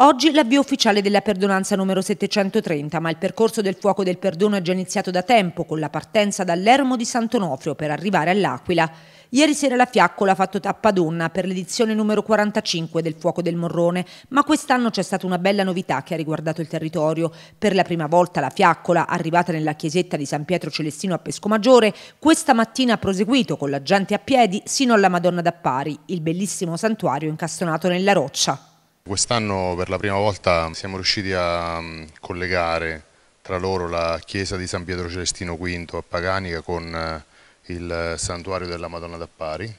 Oggi l'avvio ufficiale della perdonanza numero 730, ma il percorso del fuoco del perdono è già iniziato da tempo, con la partenza dall'Ermo di Sant'Onofrio per arrivare all'Aquila. Ieri sera la Fiaccola ha fatto tappa donna per l'edizione numero 45 del Fuoco del Morrone, ma quest'anno c'è stata una bella novità che ha riguardato il territorio. Per la prima volta la Fiaccola, arrivata nella chiesetta di San Pietro Celestino a Pescomaggiore, questa mattina ha proseguito con la gente a piedi sino alla Madonna d'Appari, il bellissimo santuario incastonato nella roccia. Quest'anno per la prima volta siamo riusciti a mm, collegare tra loro la chiesa di San Pietro Celestino V a Paganica con eh, il santuario della Madonna d'Appari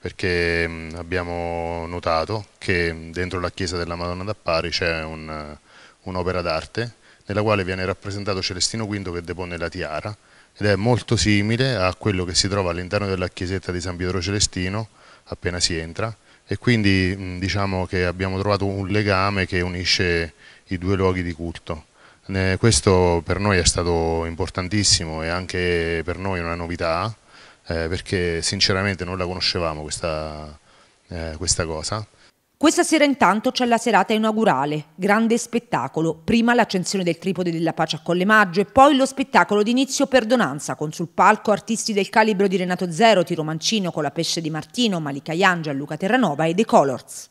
perché mm, abbiamo notato che dentro la chiesa della Madonna d'Appari c'è eh, un'opera un d'arte nella quale viene rappresentato Celestino V che depone la tiara ed è molto simile a quello che si trova all'interno della chiesetta di San Pietro Celestino appena si entra e quindi diciamo che abbiamo trovato un legame che unisce i due luoghi di culto. Questo per noi è stato importantissimo e anche per noi una novità eh, perché sinceramente non la conoscevamo questa, eh, questa cosa questa sera intanto c'è la serata inaugurale, grande spettacolo, prima l'accensione del tripode della pace a Collemaggio e poi lo spettacolo d'inizio Perdonanza con sul palco artisti del calibro di Renato Zero, Tiro Mancino, Colapesce di Martino, Malika Iangia, Luca Terranova e The Colors.